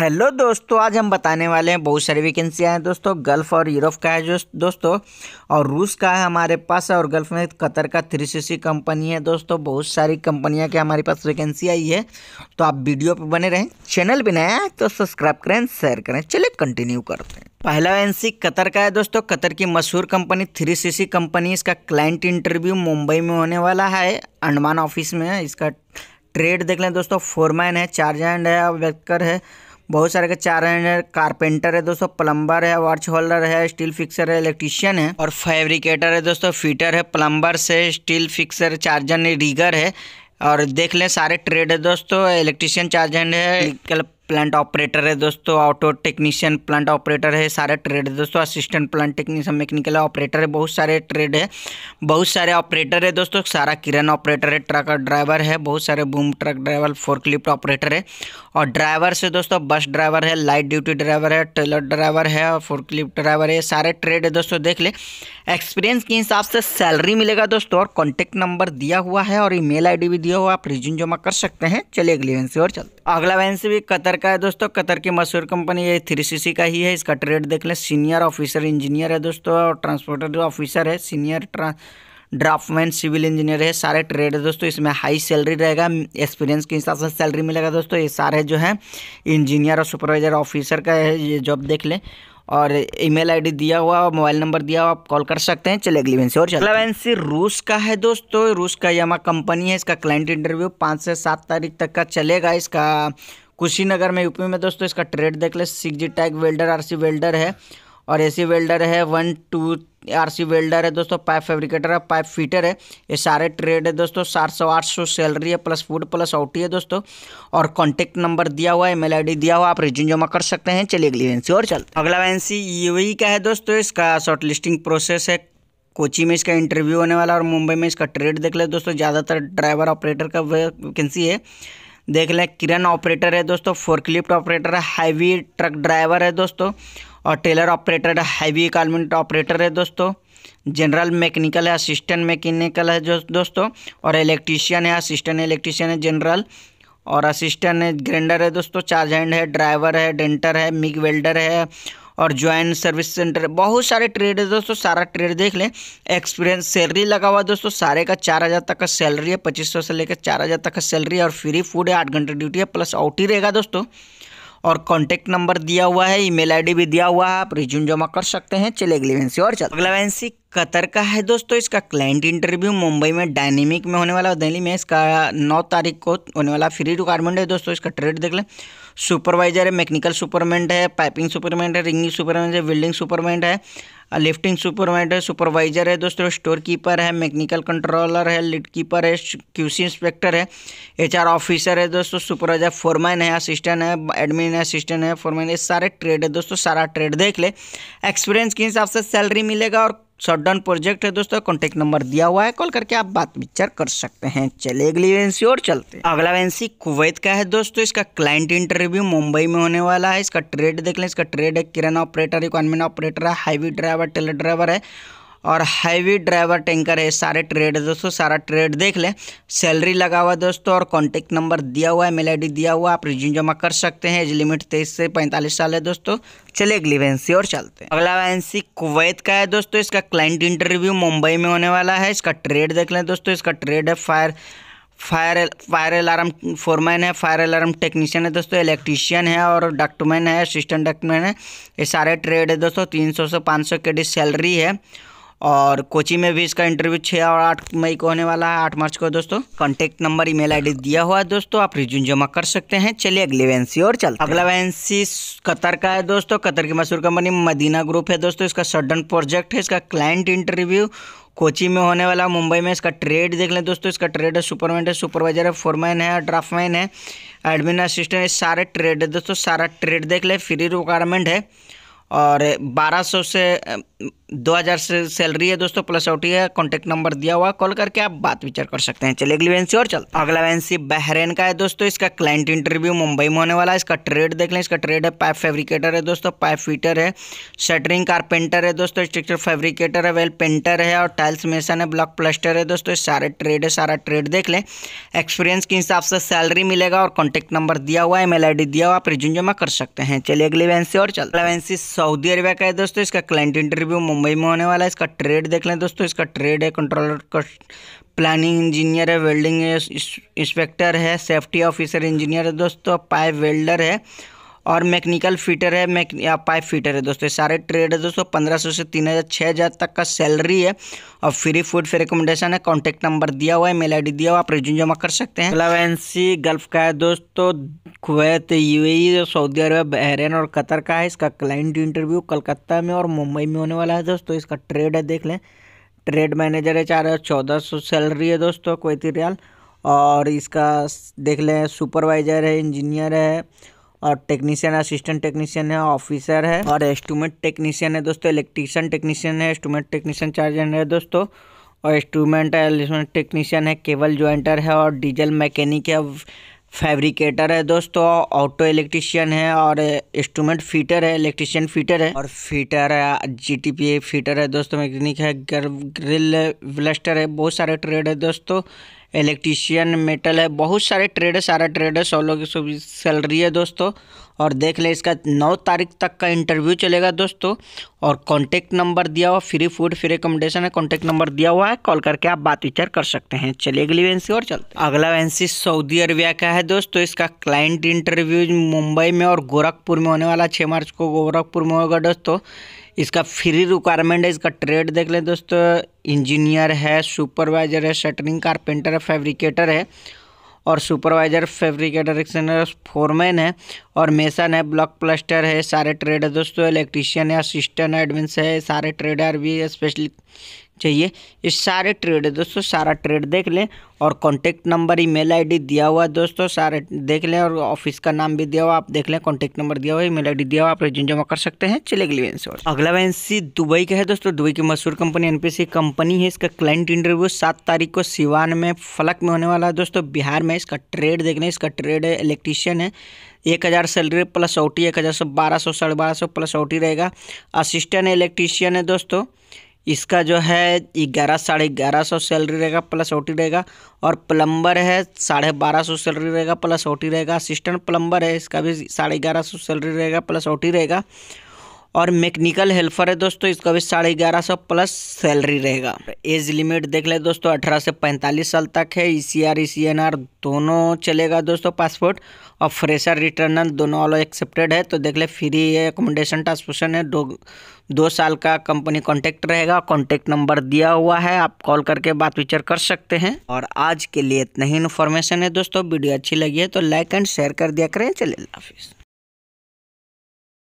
hello दोस्तों आज हम बताने वाले हैं बहुत सारी वैकेंसियाँ हैं दोस्तों गल्फ़ और यूरोप का है जो दोस्तों और रूस का है हमारे पास और गल्फ़ में कतर का थ्री सी कंपनी है दोस्तों बहुत सारी कंपनियाँ के हमारे पास वैकेंसी आई है तो आप वीडियो पर बने रहें चैनल भी नया है तो सब्सक्राइब करें शेयर करें चलिए कंटिन्यू करते हैं पहला वैकेंसी कतर का है दोस्तों कतर की मशहूर company three C C company इसका क्लाइंट इंटरव्यू मुंबई में होने वाला है अंडमान ऑफिस में इसका ट्रेड देख लें दोस्तों फोरमैन है चार्ज एंड है वेक्कर है बहुत सारे के चार हैं कारपेंटर है दोस्तों प्लम्बर है वॉच होल्डर है स्टील फिक्सर है इलेक्ट्रीशियन है और फैब्रिकेटर है दोस्तों फिटर है प्लम्बर से स्टील फिक्सर चार्जर रीगर है और देख लें सारे ट्रेड है दोस्तों इलेक्ट्रीशियन चार्जर है प्लांट ऑपरेटर है दोस्तों ऑटो टेक्नीशियन प्लांट ऑपरेटर है सारे ट्रेड है दोस्तों assistant plant technician mechanical operator है बहुत सारे ट्रेड है बहुत सारे ऑपरेटर है दोस्तों सारा किरण ऑपरेटर है ट्रक ड्राइवर है बहुत सारे boom truck driver forklift operator है और ड्राइवर से दोस्तों बस ड्राइवर है लाइट ड्यूटी ड्राइवर है ट्रेलर ड्राइवर है और फोर्कलिफ्ट ड्राइवर है सारे ट्रेड है दोस्तों देख ले एक्सपीरियंस के हिसाब से सैलरी मिलेगा दोस्तों और कॉन्टैक्ट नंबर दिया हुआ है और ईमेल आईडी भी दिया हुआ आप रिज्यूम जमा कर सकते हैं चलिए अगली वैन और चलते अगला वैन भी कतर का है दोस्तों कतर की मशहूर कंपनी ये थ्री सी सी का ही है इसका ट्रेड देख लें सीनियर ऑफिसर इंजीनियर है दोस्तों और ट्रांसपोर्टर जो ऑफिसर है सीनियर ट्रां ड्राफ्टमैन सिविल इंजीनियर है सारे ट्रेड है दोस्तों इसमें हाई सैलरी रहेगा एक्सपीरियंस के हिसाब से सैलरी मिलेगा दोस्तों ये सारे जो है इंजीनियर और सुपरवाइजर ऑफिसर का है ये जॉब देख लें और ईमेल आईडी दिया हुआ और मोबाइल नंबर दिया हुआ आप कॉल कर सकते हैं चले अगली वैंसी और अगला वैंसी रूस का है दोस्तों रूस का यमा कंपनी है इसका क्लाइंट इंटरव्यू पाँच से सात तारीख तक का चलेगा इसका कुशीनगर में यूपी में दोस्तों इसका ट्रेड देख ले six G TIG welder RC welder है और एसी वेल्डर है वन टू आरसी वेल्डर है दोस्तों पाइप फैब्रिकेटर है पाइप फिटर है ये सारे ट्रेड है दोस्तों सात सौ आठ सौ सैलरी है प्लस फूड प्लस आउटी है दोस्तों और कॉन्टैक्ट नंबर दिया हुआ है ईमेल आईडी दिया हुआ आप रिज्यूम जमा कर सकते हैं चलिए अगली वैंसी और चलते अगला वैंसी यू e का है दोस्तों इसका शॉर्ट लिस्टिंग प्रोसेस है कोची में इसका इंटरव्यू होने वाला और मुंबई में इसका ट्रेड देख ले दोस्तों ज़्यादातर ड्राइवर ऑपरेटर का वैकेंसी है देख लें किरण ऑपरेटर है दोस्तों फोर्कलिफ्ट ऑपरेटर है हैवी ट्रक ड्राइवर है दोस्तों और टेलर ऑपरेटर है हैवी इकालमेंट ऑपरेटर है दोस्तों जनरल मैकेनिकल है असिस्टेंट मैकेनिकल है जो दोस्तों और इलेक्ट्रीशियन है असिस्टेंट इलेक्ट्रीशियन है जनरल और असिस्टेंट है ग्रेंडर है दोस्तों चार्ज हैंड है ड्राइवर है डेंटर है मिग वेल्डर है और ज्वाइन सर्विस सेंटर बहुत सारे ट्रेड है दोस्तों सारा ट्रेड देख लें एक्सपीरियंस सैलरी लगा हुआ दोस्तों सारे का चार हज़ार तक का सैलरी है पच्चीस सौ से लेकर चार हज़ार तक का सैलरी है और फ्री फूड है आठ घंटे ड्यूटी है प्लस आउट ही रहेगा दोस्तों और कॉन्टैक्ट नंबर दिया हुआ है ईमेल आईडी भी दिया हुआ है आप रिज्यूम जमा कर सकते हैं चले अगली वैंसी और चल अगला वैंसी कतर का है दोस्तों इसका क्लाइंट इंटरव्यू मुंबई में डायनेमिक में होने वाला दिल्ली में इसका नौ तारीख को होने वाला फ्री रिक्वायरमेंट है दोस्तों इसका ट्रेड देख लें सुपरवाइजर है मैकेनिकल सुपरमेंट है पाइपिंग सुपरमेंट है रिंगिंग सुपरमेंट है बिल्डिंग सुपरमेंट है लिफ्टिंग सुपरवाइजर सुपरवाइज़र है दोस्तों स्टोर कीपर है मैकेनिकल कंट्रोलर है लिड कीपर है क्यूसी इंस्पेक्टर है एचआर ऑफिसर है दोस्तों सुपरवाइजर फोरमैन है असिस्टेंट है एडमिन असिस्टेंट है फोरमैन ये सारे ट्रेड है दोस्तों सारा ट्रेड देख ले एक्सपीरियंस के हिसाब से सैलरी मिलेगा और डाउन प्रोजेक्ट है दोस्तों कॉन्टेक्ट नंबर दिया हुआ है कॉल करके आप बात विचार कर सकते हैं चले अगली एजेंसी और चलते अगला एजेंसी कुवैत का है दोस्तों इसका क्लाइंट इंटरव्यू मुंबई में होने वाला है इसका ट्रेड देख लें इसका ट्रेड है किराना ऑपरेटर इक्वानमेंट ऑपरेटर है हाईवे ड्राइवर टेलर ड्राइवर है और हैवी ड्राइवर टैंकर है सारे ट्रेड है दोस्तों सारा ट्रेड देख लें सैलरी लगा हुआ दोस्तों और कॉन्टैक्ट नंबर दिया हुआ है मेल आई दिया हुआ आप रिज्यूम जमा कर सकते हैं एज लिमिट तेईस से पैंतालीस साल है दोस्तों चलिए अगली वैंसी और चलते हैं अगला वैंसी कुवैत का है दोस्तों इसका क्लाइंट इंटरव्यू मुंबई में होने वाला है इसका ट्रेड देख लें दोस्तों इसका ट्रेड है fire fire fire alarm foreman है फायर अलार्म टेक्नीशियन है दोस्तों इलेक्ट्रीशियन है और डॉक्टमैन है असिस्टेंट डॉक्टमैन है ये सारे ट्रेड है दोस्तों तीन सौ से पाँच सौ के डी सैलरी है और कोची में भी इसका इंटरव्यू छः और आठ मई को होने वाला है आठ मार्च को दोस्तों कॉन्टेक्ट नंबर ईमेल आईडी दिया हुआ है दोस्तों आप रिज्यूम जमा कर सकते हैं चलिए अगली वैंसी और चल अगला वैंसी कतर का है दोस्तों कतर की मशहूर कंपनी मदीना ग्रुप है दोस्तों इसका सडन प्रोजेक्ट है इसका क्लाइंट इंटरव्यू कोची में होने वाला मुंबई में इसका ट्रेड देख लें दोस्तों इसका ट्रेड है सुपरमैन है सुपरवाइजर है फोरमैन है ड्राफ्टमैन है एडमिन असिस्टेंट है सारे ट्रेड है दोस्तों सारा ट्रेड देख लें फ्री रिक्वायरमेंट है और 1200 से दो हज़ार से सैलरी है दोस्तों प्लस आउटी है कॉन्टैक्ट नंबर दिया हुआ कॉल करके आप बात विचार कर सकते हैं चलिए अगली वैंसी और चल अगला वैंसी बहरेन का है दोस्तों इसका क्लाइंट इंटरव्यू मुंबई में होने वाला है इसका ट्रेड देख लें इसका ट्रेड है पाइप फेब्रिकेटर है दोस्तों पाइप फिटर है शटरिंग कारपेंटर है दोस्तों स्ट्रक्चर फेब्रिकेटर है वेल पेंटर है और टाइल्स मेसन है ब्लॉक प्लस्टर है दोस्तों सारे ट्रेड है सारा ट्रेड देख लें एक्सपीरियंस के हिसाब से सैलरी मिलेगा और कॉन्टैक्ट नंबर दिया हुआ एल आई डी दिया हुआ आप रिज्यूम जमा कर सकते हैं चलिए अगली वैंसी और चल वैंसी सऊदी अरबिया का है दोस्तों इसका क्लाइंट इंटरव्यू मुंबई में होने वाला है इसका ट्रेड देख लें दोस्तों इसका ट्रेड है कंट्रोलर का प्लानिंग इंजीनियर है वेल्डिंग इंस्पेक्टर है सेफ्टी ऑफिसर इंजीनियर है दोस्तों पाइप वेल्डर है और मैकेनिकल फिटर है मैक पाइप फिटर है दोस्तों सारे ट्रेड है दोस्तों पंद्रह सौ से तीन हज़ार छः हज़ार तक का सैलरी है और फ्री फूड फिर रिकमेंडेशन है कॉन्टैक्ट नंबर दिया हुआ है मेल आई दिया हुआ आप रिज्यूम जमा कर सकते हैं एलावेंसी मतलब गल्फ का है दोस्तों Kuwait UAE Saudi Arab Bahrain और कतर का है इसका क्लाइंट इंटरव्यू कलकत्ता में और मुंबई में होने वाला है दोस्तों इसका ट्रेड है देख लें ट्रेड मैनेजर है चार चौदह सौ सैलरी है दोस्तों कोयती और इसका देख लें सुपरवाइज़र है इंजीनियर है और टेक्नीशियन असिस्टेंट टेक्नीशियन है ऑफिसर है और एस्टूमेट टेक्नीशियन है दोस्तों इलेक्ट्रीशियन टेक्नीशियन है एस्टूमेट टेक्नीशियन चार्ज है दोस्तों और इंस्ट्रूमेंट टेक्नीशियन है केबल ज्वाइंटर है और डीजल मैकेनिक है फैब्रिकेटर है दोस्तों ऑटो इलेक्ट्रीशियन है और इंस्ट्रूमेंट फीटर है इलेक्ट्रीशियन फीटर है और फीटर है जी टी पी फीटर है दोस्तों मैकेनिक है ग्रिल ब्लस्टर है बहुत सारे ट्रेड है दोस्तों इलेक्ट्रीशियन मेटल है बहुत सारे ट्रेडर सारा ट्रेडर सौ लोग सैलरी है दोस्तों और देख लें इसका नौ तारीख तक का इंटरव्यू चलेगा दोस्तों और कॉन्टैक्ट नंबर दिया हुआ फ्री फूड फ्री एकोमोडेशन है कॉन्टैक्ट नंबर दिया हुआ है कॉल करके आप बात विचार कर सकते हैं चलिए अगली वैंसी और चलते अगला वैंसी सऊदी अरबिया का है दोस्तों इसका क्लाइंट इंटरव्यू मुंबई में और गोरखपुर में होने वाला छः मार्च को गोरखपुर में होगा दोस्तों इसका फ्री रिक्वायरमेंट है इसका ट्रेड देख लें दोस्तों इंजीनियर है सुपरवाइजर है शटरिंग कारपेंटर है फैब्रिकेटर है और सुपरवाइज़र फैब्रिकेटर एक्सटेंडर फोरमैन है और मेसन है ब्लॉक प्लस्टर है सारे ट्रेडर दोस्तों इलेक्ट्रीशियन है असिस्टेंट एडमिन है सारे ट्रेडर भी है स्पेशली चाहिए ये सारे ट्रेड है दोस्तों सारा ट्रेड देख लें और कॉन्टैक्ट नंबर ईमेल आईडी दिया हुआ है दोस्तों सारे देख लें और ऑफिस का नाम भी दिया हुआ आप देख लें कॉन्टैक्ट नंबर दिया हुआ ईमेल आईडी दिया हुआ आप रिज्यूम जमा कर सकते हैं चले अगली और अगला वैंसी दुबई का है दोस्तों दुबई की मशहूर कंपनी सी कंपनी है इसका क्लाइंट इंटरव्यू सात तारीख को सिवान में फलक में होने वाला है दोस्तों बिहार में इसका ट्रेड देख लें इसका ट्रेड है इलेक्ट्रीशियन है एक हज़ार सैलरी प्लस ओटी एक हज़ार सौ बारह सौ साढ़े बारह सौ प्लस ओटी रहेगा असिस्टेंट इलेक्ट्रीशियन है दोस्तों इसका जो है ग्यारह साढ़े ग्यारह सौ सैलरी रहेगा प्लस ओटी रहेगा और प्लम्बर है साढ़े बारह सौ सैलरी रहेगा प्लस ओटी रहेगा असिस्टेंट प्लम्बर है इसका भी साढ़े ग्यारह सौ सैलरी रहेगा प्लस ओटी रहेगा और मैकेनिकल हेल्पर है दोस्तों इसका भी साढ़े ग्यारह सौ प्लस सैलरी रहेगा एज लिमिट देख ले दोस्तों अठारह से पैंतालीस साल तक है E C R E C N R दोनों चलेगा दोस्तों पासपोर्ट और फ्रेशर रिटर्नल दोनों वालों एक्सेप्टेड है तो देख ले फ्री है एकोमोडेशन ट्रांसपोर्शन है दो दो साल का कंपनी कॉन्टैक्ट रहेगा कॉन्टैक्ट नंबर दिया हुआ है आप कॉल करके बात विचार कर सकते हैं और आज के लिए इतना ही इन्फॉर्मेशन है दोस्तों वीडियो अच्छी लगी है तो लाइक एंड शेयर कर दिया करें चले हाफिज़